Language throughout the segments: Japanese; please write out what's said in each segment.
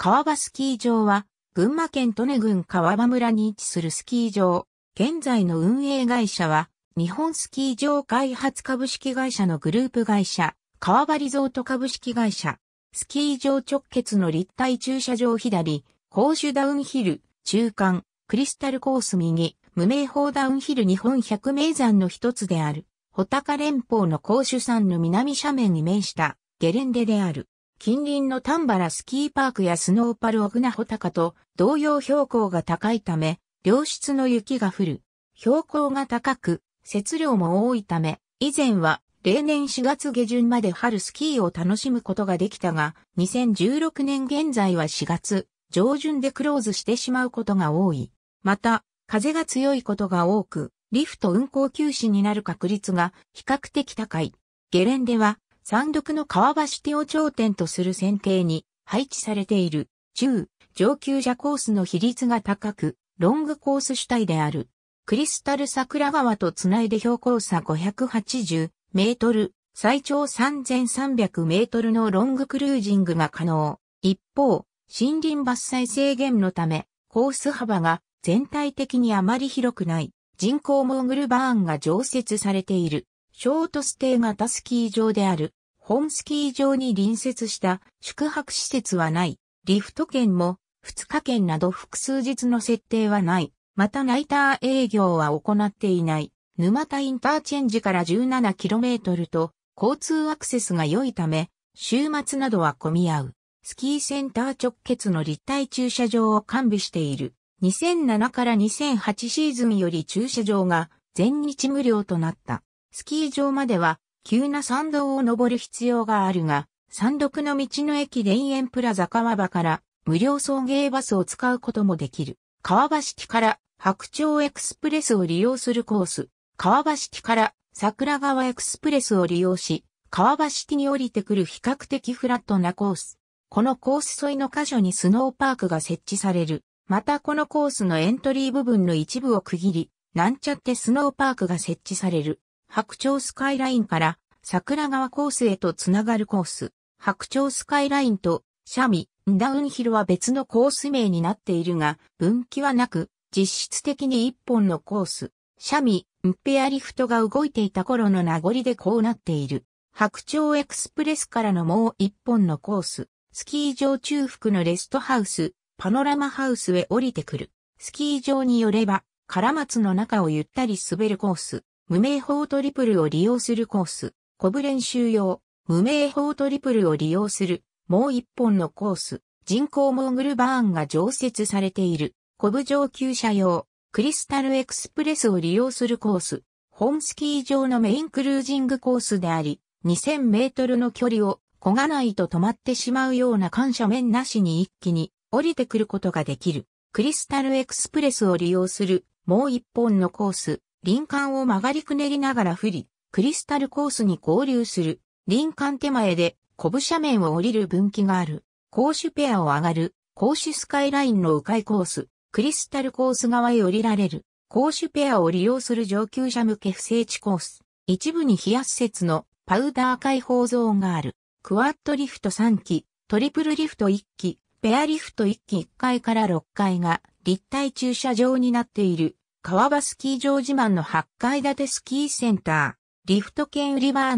川場スキー場は、群馬県利根郡川場村に位置するスキー場。現在の運営会社は、日本スキー場開発株式会社のグループ会社、川場リゾート株式会社。スキー場直結の立体駐車場左、公主ダウンヒル、中間、クリスタルコース右、無名砲ダウンヒル日本百名山の一つである、穂高連峰の甲州山の南斜面に面したゲレンデである。近隣の丹原スキーパークやスノーパルオグナホタカと同様標高が高いため、良質の雪が降る。標高が高く、雪量も多いため、以前は例年4月下旬まで春スキーを楽しむことができたが、2016年現在は4月上旬でクローズしてしまうことが多い。また、風が強いことが多く、リフト運行休止になる確率が比較的高い。ゲレンデは山独の川橋手を頂点とする選定に配置されている中上級者コースの比率が高く、ロングコース主体である。クリスタル桜川とつないで標高差580メートル、最長3300メートルのロングクルージングが可能。一方、森林伐採制限のため、コース幅が全体的にあまり広くない人工モーグルバーンが常設されている。ショートステイ型スキー場である本スキー場に隣接した宿泊施設はない。リフト券も2日券など複数日の設定はない。またナイター営業は行っていない。沼田インターチェンジから 17km と交通アクセスが良いため、週末などは混み合う。スキーセンター直結の立体駐車場を完備している。2007から2008シーズンより駐車場が全日無料となった。スキー場までは急な山道を登る必要があるが、山麓の道の駅田園プラザ川場から無料送迎バスを使うこともできる。川場式から白鳥エクスプレスを利用するコース。川場式から桜川エクスプレスを利用し、川場式に降りてくる比較的フラットなコース。このコース沿いの箇所にスノーパークが設置される。またこのコースのエントリー部分の一部を区切り、なんちゃってスノーパークが設置される。白鳥スカイラインから桜川コースへとつながるコース。白鳥スカイラインとシャミ、ダウンヒルは別のコース名になっているが、分岐はなく、実質的に一本のコース。シャミ、ンペアリフトが動いていた頃の名残でこうなっている。白鳥エクスプレスからのもう一本のコース。スキー場中腹のレストハウス、パノラマハウスへ降りてくる。スキー場によれば、カラマツの中をゆったり滑るコース。無名法トリプルを利用するコース、コブ練習用、無名法トリプルを利用する、もう一本のコース、人工モーグルバーンが常設されている、コブ上級者用、クリスタルエクスプレスを利用するコース、本スキー場のメインクルージングコースであり、2000メートルの距離を、焦がないと止まってしまうような感謝面なしに一気に降りてくることができる。クリスタルエクスプレスを利用するもう一本のコース、林間を曲がりくねりながら降り、クリスタルコースに合流する。林間手前で、コブ斜面を降りる分岐がある。シュペアを上がる。シュスカイラインの迂回コース。クリスタルコース側へ降りられる。シュペアを利用する上級者向け不整地コース。一部に冷やす設のパウダー解放ゾーンがある。クワッドリフト3機、トリプルリフト1機、ペアリフト1機1階から6階が立体駐車場になっている川場スキー場自慢の8階建てスキーセンター、リフト券売り場イ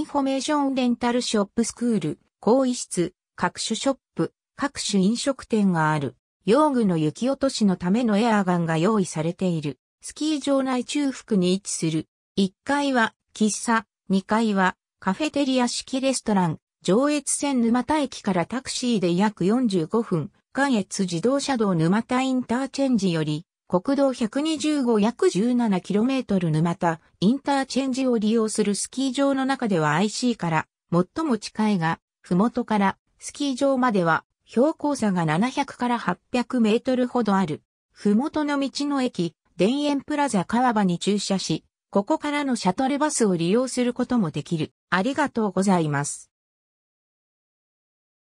ンフォメーションレンタルショップスクール、更衣室、各種ショップ、各種飲食店がある。用具の雪落としのためのエアガンが用意されている。スキー場内中腹に位置する。1階は喫茶、2階はカフェテリア式レストラン。上越線沼田駅からタクシーで約45分。関越自動車道沼田インターチェンジより国道1 2 5約 17km 沼田インターチェンジを利用するスキー場の中では IC から最も近いが、ふもとからスキー場までは標高差が700から800メートルほどある。ふもとの道の駅、田園プラザ川場に駐車し、ここからのシャトルバスを利用することもできる。ありがとうございます。